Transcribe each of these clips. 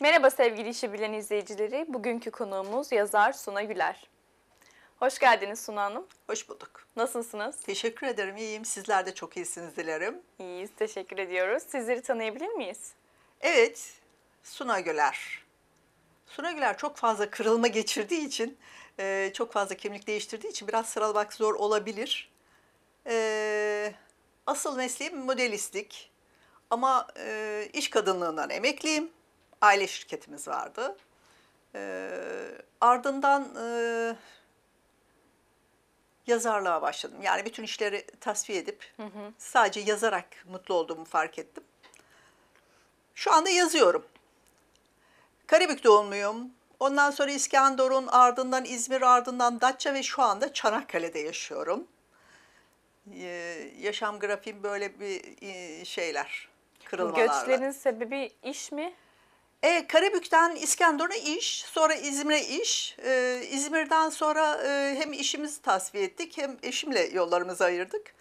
Merhaba sevgili işi bilen izleyicileri. Bugünkü konuğumuz yazar Suna Güler. Hoş geldiniz Suna Hanım. Hoş bulduk. Nasılsınız? Teşekkür ederim. İyiyim. Sizler de çok iyisiniz dilerim. İyiyiz. Teşekkür ediyoruz. Sizleri tanıyabilir miyiz? Evet. Suna Güler. Suna Güler çok fazla kırılma geçirdiği için, e, çok fazla kimlik değiştirdiği için biraz sıralamak zor olabilir. E, asıl mesleğim modelistlik. Ama e, iş kadınlığından emekliyim aile şirketimiz vardı. E, ardından e, yazarlığa başladım. Yani bütün işleri tasfiye edip hı hı. sadece yazarak mutlu olduğumu fark ettim. Şu anda yazıyorum. Karabük doğumluyum. Ondan sonra İskenderun, ardından İzmir, ardından Datça ve şu anda Çanakkale'de yaşıyorum. Ee, yaşam grafiğim böyle bir e, şeyler, kırılmalarla. Göçlerin sebebi iş mi? E, Karabük'ten İskenderun'a iş, sonra İzmir'e iş. E, İzmir'den sonra e, hem işimizi tasfiye ettik hem eşimle yollarımızı ayırdık.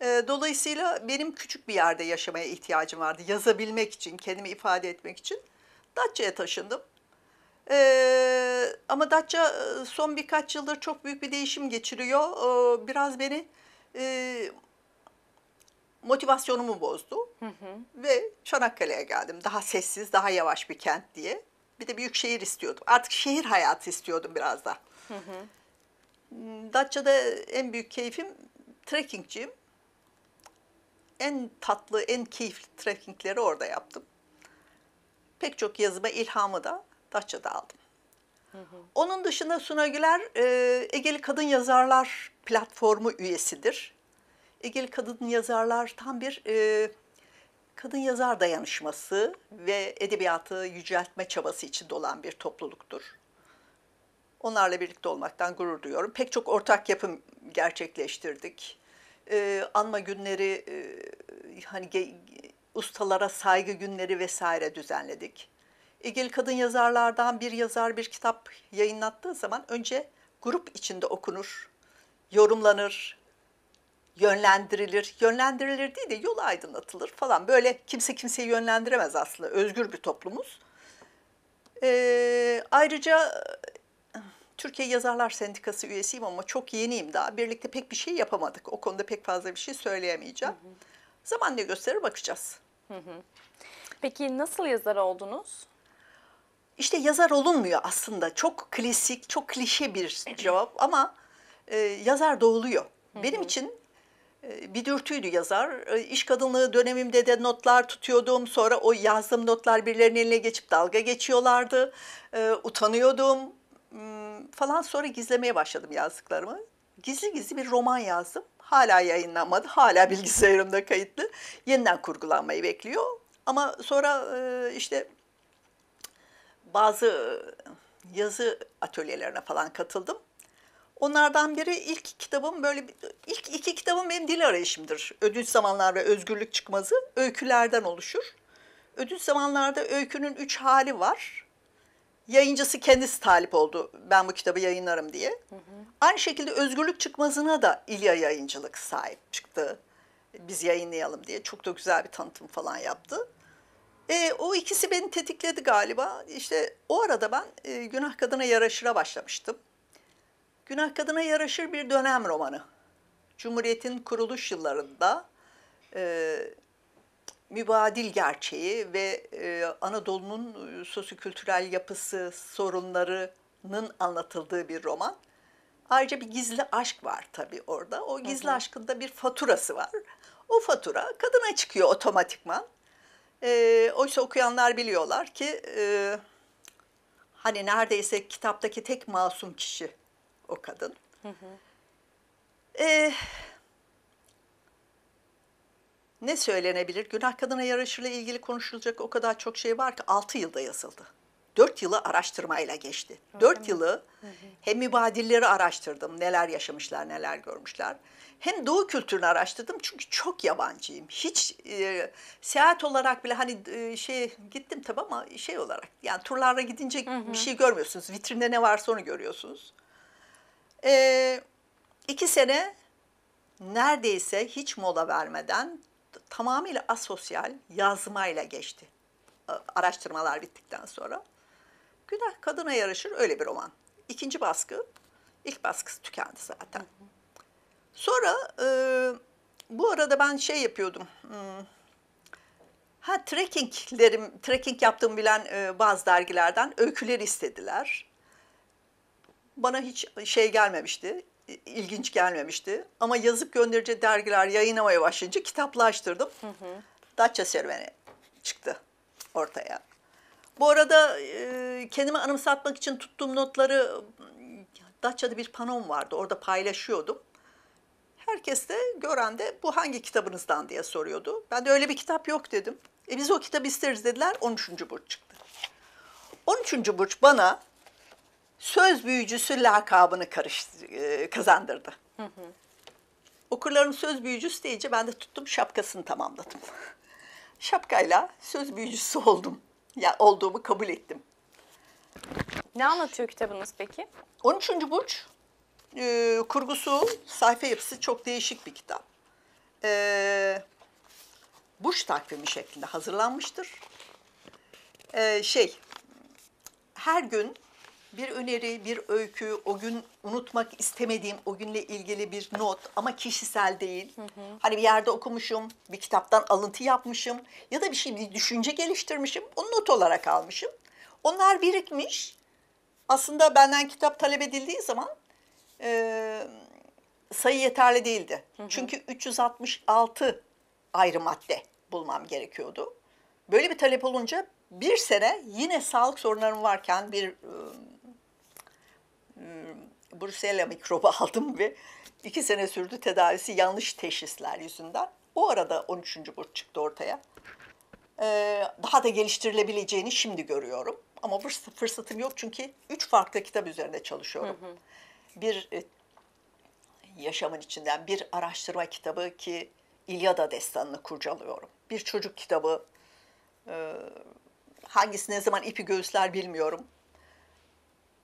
E, dolayısıyla benim küçük bir yerde yaşamaya ihtiyacım vardı. Yazabilmek için, kendimi ifade etmek için. Datça'ya taşındım. E, ama Datça e, son birkaç yıldır çok büyük bir değişim geçiriyor. E, biraz beni... E, motivasyonumu bozdu. Hı hı. Ve Çanakkale'ye geldim. Daha sessiz, daha yavaş bir kent diye. Bir de büyük şehir istiyordum. Artık şehir hayatı istiyordum biraz da. Hı hı. Hmm, Datça'da en büyük keyfim trekkingciyim. En tatlı, en keyifli trekkingleri orada yaptım. Pek çok yazıma ilhamı da Datça'da aldım. Onun dışında Suna e, Egeli Kadın Yazarlar Platformu üyesidir. Egeli kadın yazarlar tam bir e, kadın yazar dayanışması ve edebiyatı yüceltme çabası içinde olan bir topluluktur. Onlarla birlikte olmaktan gurur duyuyorum. Pek çok ortak yapım gerçekleştirdik. E, anma günleri, e, hani ge, ustalara saygı günleri vesaire düzenledik. Egeli kadın yazarlardan bir yazar bir kitap yayınlattığı zaman önce grup içinde okunur, yorumlanır, yönlendirilir. Yönlendirilir değil de yol aydınlatılır falan. Böyle kimse kimseyi yönlendiremez aslında. Özgür bir toplumuz. Ee, ayrıca eh, Türkiye Yazarlar Sendikası üyesiyim ama çok yeniyim daha. Birlikte pek bir şey yapamadık. O konuda pek fazla bir şey söyleyemeyeceğim. Hı hı. Zaman ne gösterir bakacağız. Hı hı. Peki nasıl yazar oldunuz? İşte yazar olunmuyor aslında. Çok klasik, çok klişe bir cevap ama e, yazar doğuluyor. Hı hı. Benim için ee, bir dürtüydü yazar. Ee, iş kadınlığı dönemimde de notlar tutuyordum. Sonra o yazdığım notlar birilerinin eline geçip dalga geçiyorlardı. Ee, utanıyordum hmm, falan. Sonra gizlemeye başladım yazdıklarımı. Gizli gizli bir roman yazdım. Hala yayınlanmadı. Hala bilgisayarımda kayıtlı. Yeniden kurgulanmayı bekliyor. Ama sonra e, işte bazı yazı atölyelerine falan katıldım. Onlardan biri ilk kitabım böyle ilk iki kitabım benim dil arayışımdır. Ödünç zamanlar ve özgürlük çıkmazı öykülerden oluşur. Ödünç zamanlarda öykünün üç hali var. Yayıncısı kendisi talip oldu ben bu kitabı yayınlarım diye. Hı hı. Aynı şekilde özgürlük çıkmazına da İlya Yayıncılık sahip çıktı. Biz yayınlayalım diye çok da güzel bir tanıtım falan yaptı. E, o ikisi beni tetikledi galiba. İşte o arada ben e, Günah Kadına Yaraşır'a başlamıştım. Günah Kadına Yaraşır bir dönem romanı. Cumhuriyet'in kuruluş yıllarında e, mübadil gerçeği ve e, Anadolu'nun e, sosyokültürel yapısı, sorunlarının anlatıldığı bir roman. Ayrıca bir gizli aşk var tabii orada. O gizli hı hı. aşkında bir faturası var. O fatura kadına çıkıyor otomatikman. E, oysa okuyanlar biliyorlar ki e, hani neredeyse kitaptaki tek masum kişi o kadın. Hı hı. Ee, ne söylenebilir? Günah kadına yaraşırla ilgili konuşulacak o kadar çok şey var ki 6 yılda yazıldı. 4 yılı araştırmayla geçti. Öyle 4 yılı hem mübadilleri araştırdım, neler yaşamışlar, neler görmüşler. Hem doğu kültürünü araştırdım çünkü çok yabancıyım. Hiç e, seyahat olarak bile hani e, şey gittim tabi ama şey olarak yani turlarla gidince hı hı. bir şey görmüyorsunuz. Vitrinde ne varsa onu görüyorsunuz. E, iki sene neredeyse hiç mola vermeden tamamıyla asosyal yazmayla geçti. Ee, araştırmalar bittikten sonra. Günah Kadına Yarışır öyle bir roman. İkinci baskı, ilk baskısı tükendi zaten. Sonra e, bu arada ben şey yapıyordum. Hmm, ha trekkinglerim, trekking yaptığımı bilen e, bazı dergilerden öyküler istediler bana hiç şey gelmemişti, ilginç gelmemişti. Ama yazıp gönderici dergiler yayınlamaya başlayınca kitaplaştırdım. Hı hı. serüveni çıktı ortaya. Bu arada e, kendimi anımsatmak için tuttuğum notları Datça'da bir panom vardı. Orada paylaşıyordum. Herkes de gören de bu hangi kitabınızdan diye soruyordu. Ben de öyle bir kitap yok dedim. E biz o kitabı isteriz dediler. 13. Burç çıktı. 13. Burç bana söz büyücüsü lakabını e, kazandırdı. Hı hı. Okurların söz büyücüsü deyince ben de tuttum şapkasını tamamladım. Şapkayla söz büyücüsü oldum. Ya yani olduğumu kabul ettim. Ne anlatıyor kitabınız peki? 13. Burç e, kurgusu, sayfa yapısı çok değişik bir kitap. E, burç takvimi şeklinde hazırlanmıştır. E, şey, her gün bir öneri, bir öykü, o gün unutmak istemediğim o günle ilgili bir not ama kişisel değil. Hı hı. Hani bir yerde okumuşum, bir kitaptan alıntı yapmışım ya da bir şey bir düşünce geliştirmişim, onu not olarak almışım. Onlar birikmiş. Aslında benden kitap talep edildiği zaman e, sayı yeterli değildi. Hı hı. Çünkü 366 ayrı madde bulmam gerekiyordu. Böyle bir talep olunca bir sene yine sağlık sorunlarım varken bir ıı, Hmm, Brusella mikrobu aldım ve iki sene sürdü tedavisi yanlış teşhisler yüzünden. O arada 13. burç çıktı ortaya. Ee, daha da geliştirilebileceğini şimdi görüyorum. Ama fırsatım yok çünkü üç farklı kitap üzerinde çalışıyorum. Hı hı. Bir e, yaşamın içinden bir araştırma kitabı ki İlyada destanını kurcalıyorum. Bir çocuk kitabı, e, ee, hangisi ne zaman ipi göğüsler bilmiyorum.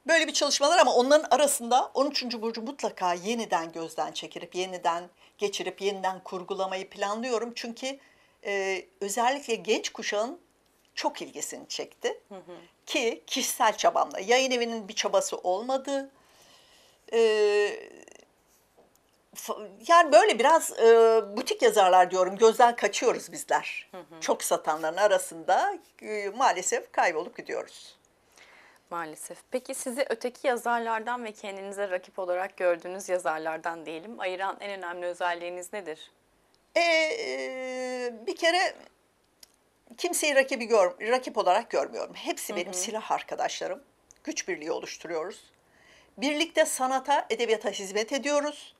Böyle bir çalışmalar ama onların arasında 13. burcu mutlaka yeniden gözden çekirip, yeniden geçirip, yeniden kurgulamayı planlıyorum. Çünkü e, özellikle genç kuşağın çok ilgisini çekti. Hı hı. Ki kişisel çabamla, yayın evinin bir çabası olmadı. E, yani böyle biraz e, butik yazarlar diyorum, gözden kaçıyoruz bizler. Hı hı. Çok satanların arasında e, maalesef kaybolup gidiyoruz. Maalesef. Peki sizi öteki yazarlardan ve kendinize rakip olarak gördüğünüz yazarlardan diyelim ayıran en önemli özelliğiniz nedir? Ee, e, bir kere kimseyi rakibi gör, rakip olarak görmüyorum. Hepsi benim hı hı. silah arkadaşlarım. Güç birliği oluşturuyoruz. Birlikte sanata, edebiyata hizmet ediyoruz.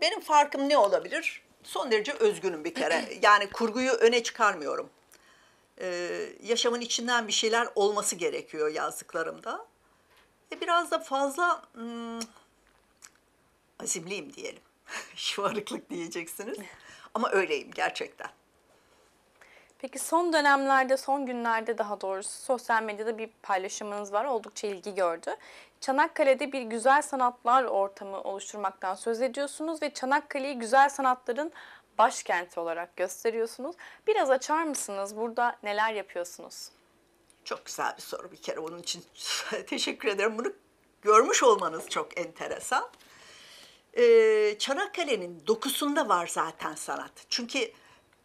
Benim farkım ne olabilir? Son derece özgünüm bir kere. Yani kurguyu öne çıkarmıyorum. Ee, yaşamın içinden bir şeyler olması gerekiyor yazdıklarımda. E biraz da fazla hmm, azimliyim diyelim. Şımarıklık diyeceksiniz. Ama öyleyim gerçekten. Peki son dönemlerde, son günlerde daha doğrusu sosyal medyada bir paylaşımınız var. Oldukça ilgi gördü. Çanakkale'de bir güzel sanatlar ortamı oluşturmaktan söz ediyorsunuz ve Çanakkale'yi güzel sanatların başkenti olarak gösteriyorsunuz. Biraz açar mısınız? Burada neler yapıyorsunuz? Çok güzel bir soru bir kere onun için teşekkür ederim. Bunu görmüş olmanız çok enteresan. Ee, Çanakkale'nin dokusunda var zaten sanat. Çünkü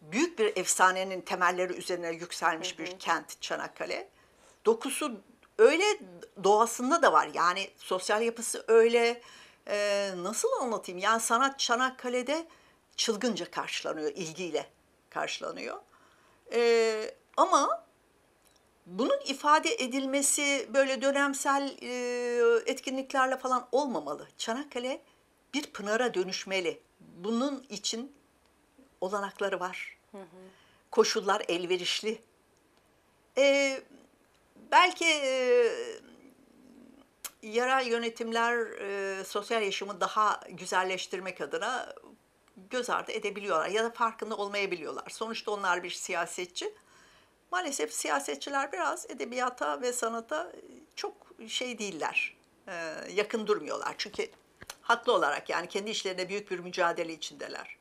büyük bir efsanenin temelleri üzerine yükselmiş hı hı. bir kent Çanakkale. Dokusu öyle doğasında da var. Yani sosyal yapısı öyle. Ee, nasıl anlatayım? Yani sanat Çanakkale'de çılgınca karşılanıyor, ilgiyle karşılanıyor. Ee, ama bunun ifade edilmesi böyle dönemsel e, etkinliklerle falan olmamalı. Çanakkale bir pınara dönüşmeli. Bunun için olanakları var. Hı hı. Koşullar elverişli. Ee, belki e, yerel yönetimler e, sosyal yaşamı daha güzelleştirmek adına göz ardı edebiliyorlar ya da farkında olmayabiliyorlar. Sonuçta onlar bir siyasetçi. Maalesef siyasetçiler biraz edebiyata ve sanata e, çok şey değiller, e, yakın durmuyorlar. Çünkü haklı olarak yani kendi işlerine büyük bir mücadele içindeler.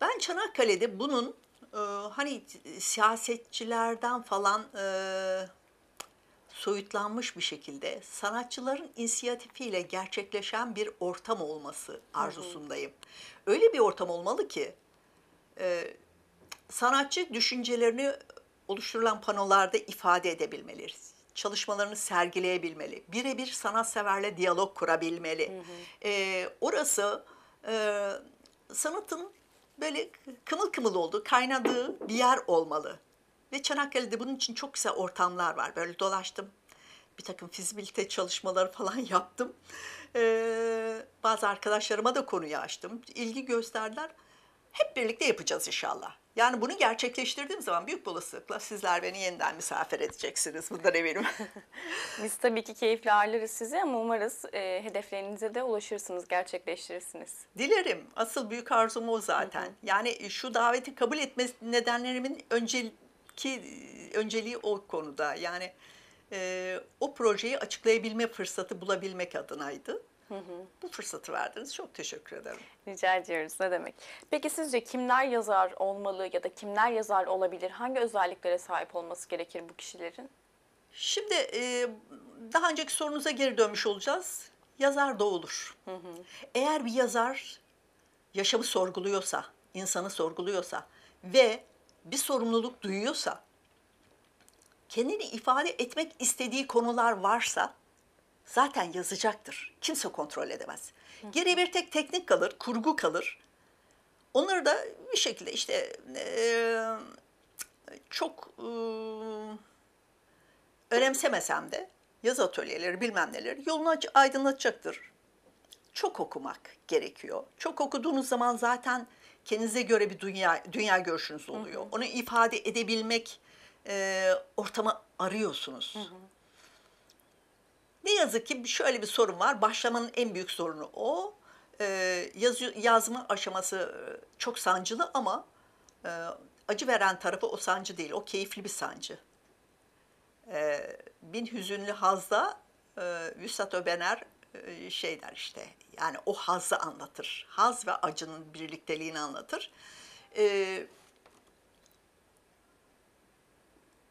Ben Çanakkale'de bunun e, hani siyasetçilerden falan soyutlanmış bir şekilde sanatçıların inisiyatifiyle gerçekleşen bir ortam olması arzusundayım. Hı hı. Öyle bir ortam olmalı ki e, sanatçı düşüncelerini oluşturulan panolarda ifade edebilmeleri, çalışmalarını sergileyebilmeli, birebir sanatseverle diyalog kurabilmeli. Hı hı. E, orası e, sanatın böyle kımıl kımıl olduğu, kaynadığı bir yer olmalı. Ve Çanakkale'de bunun için çok güzel ortamlar var. Böyle dolaştım. Bir takım fizibilite çalışmaları falan yaptım. Ee, bazı arkadaşlarıma da konuyu açtım. İlgi gösterdiler. Hep birlikte yapacağız inşallah. Yani bunu gerçekleştirdiğim zaman büyük bir olasılıkla sizler beni yeniden misafir edeceksiniz. Bundan eminim. Biz tabii ki keyifle ağırlarız sizi ama umarız e, hedeflerinize de ulaşırsınız, gerçekleştirirsiniz. Dilerim. Asıl büyük arzum o zaten. Yani şu daveti kabul etme nedenlerimin önce, ki e, önceliği o konuda yani e, o projeyi açıklayabilme fırsatı bulabilmek adınaydı. Hı hı. Bu fırsatı verdiniz. Çok teşekkür ederim. Rica ediyoruz. Ne demek? Peki sizce kimler yazar olmalı ya da kimler yazar olabilir? Hangi özelliklere sahip olması gerekir bu kişilerin? Şimdi e, daha önceki sorunuza geri dönmüş olacağız. Yazar da olur. Hı hı. Eğer bir yazar yaşamı sorguluyorsa, insanı sorguluyorsa ve bir sorumluluk duyuyorsa, kendini ifade etmek istediği konular varsa zaten yazacaktır. Kimse kontrol edemez. Geriye bir tek teknik kalır, kurgu kalır. Onları da bir şekilde işte e, çok e, önemsemesem de yaz atölyeleri bilmem neler yolunu aydınlatacaktır. Çok okumak gerekiyor. Çok okuduğunuz zaman zaten kendinize göre bir dünya dünya görüşünüz oluyor. Hı hı. Onu ifade edebilmek e, ortamı arıyorsunuz. Hı hı. Ne yazık ki şöyle bir sorun var. Başlamanın en büyük sorunu o. E, yazı, yazma aşaması e, çok sancılı ama e, acı veren tarafı o sancı değil. O keyifli bir sancı. E, bin hüzünlü hazda e, Vüsat Öbener e, şeyler işte yani o hazı anlatır. Haz ve acının birlikteliğini anlatır. Ee,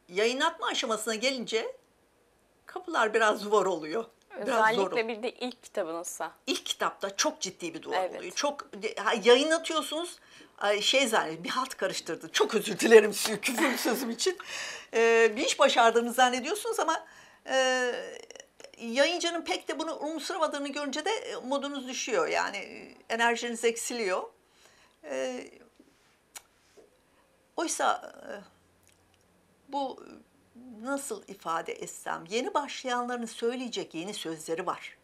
yayınlatma aşamasına gelince kapılar biraz zor oluyor. Özellikle zor. bir de ilk kitabınızsa. İlk kitapta çok ciddi bir duvar evet. oluyor. Çok yayınlatıyorsunuz şey zannediyor bir hat karıştırdı. Çok özür dilerim küfür sözüm için. Ee, bir iş başardığını zannediyorsunuz ama e, yayıncının pek de bunu umursamadığını görünce de e, modunuz düşüyor. Yani e, enerjiniz eksiliyor. E, oysa e, bu nasıl ifade etsem yeni başlayanların söyleyecek yeni sözleri var.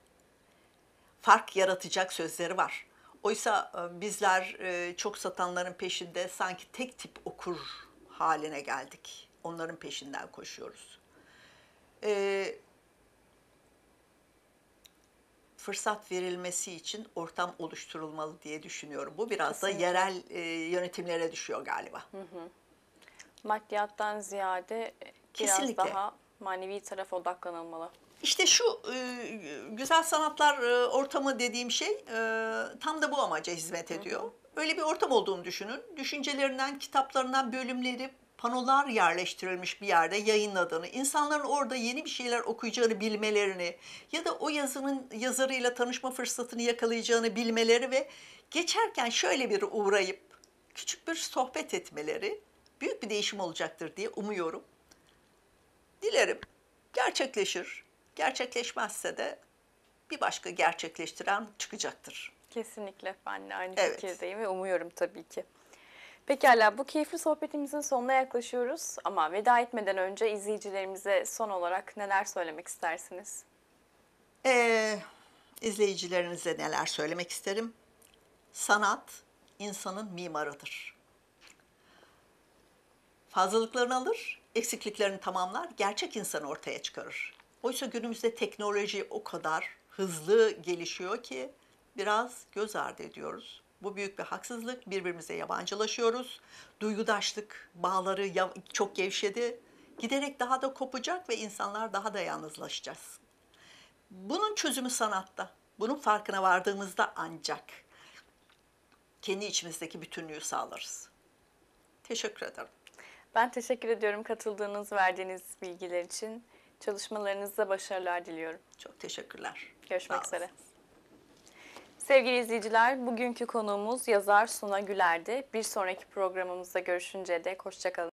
Fark yaratacak sözleri var. Oysa bizler çok satanların peşinde sanki tek tip okur haline geldik. Onların peşinden koşuyoruz fırsat verilmesi için ortam oluşturulmalı diye düşünüyorum. Bu biraz Kesinlikle. da yerel e, yönetimlere düşüyor galiba. Hı hı. Maddiyattan ziyade e, Kesinlikle. biraz daha manevi tarafa odaklanılmalı. İşte şu e, güzel sanatlar e, ortamı dediğim şey e, tam da bu amaca hizmet ediyor. Hı hı. Öyle bir ortam olduğunu düşünün. Düşüncelerinden, kitaplarından bölümleri panolar yerleştirilmiş bir yerde yayınladığını, insanların orada yeni bir şeyler okuyacağını bilmelerini ya da o yazının yazarıyla tanışma fırsatını yakalayacağını bilmeleri ve geçerken şöyle bir uğrayıp küçük bir sohbet etmeleri büyük bir değişim olacaktır diye umuyorum. Dilerim gerçekleşir. Gerçekleşmezse de bir başka gerçekleştiren çıkacaktır. Kesinlikle ben de aynı evet. fikirdeyim ve umuyorum tabii ki. Pekala bu keyifli sohbetimizin sonuna yaklaşıyoruz ama veda etmeden önce izleyicilerimize son olarak neler söylemek istersiniz? Ee, izleyicilerinize neler söylemek isterim? Sanat insanın mimarıdır. Fazlalıklarını alır, eksikliklerini tamamlar, gerçek insanı ortaya çıkarır. Oysa günümüzde teknoloji o kadar hızlı gelişiyor ki biraz göz ardı ediyoruz. Bu büyük bir haksızlık. Birbirimize yabancılaşıyoruz. Duygudaşlık bağları çok gevşedi. Giderek daha da kopacak ve insanlar daha da yalnızlaşacağız. Bunun çözümü sanatta. Bunun farkına vardığımızda ancak kendi içimizdeki bütünlüğü sağlarız. Teşekkür ederim. Ben teşekkür ediyorum katıldığınız, verdiğiniz bilgiler için. Çalışmalarınızda başarılar diliyorum. Çok teşekkürler. Görüşmek üzere. Sevgili izleyiciler, bugünkü konuğumuz yazar Suna Güler'di. Bir sonraki programımızda görüşünceye dek hoşçakalın.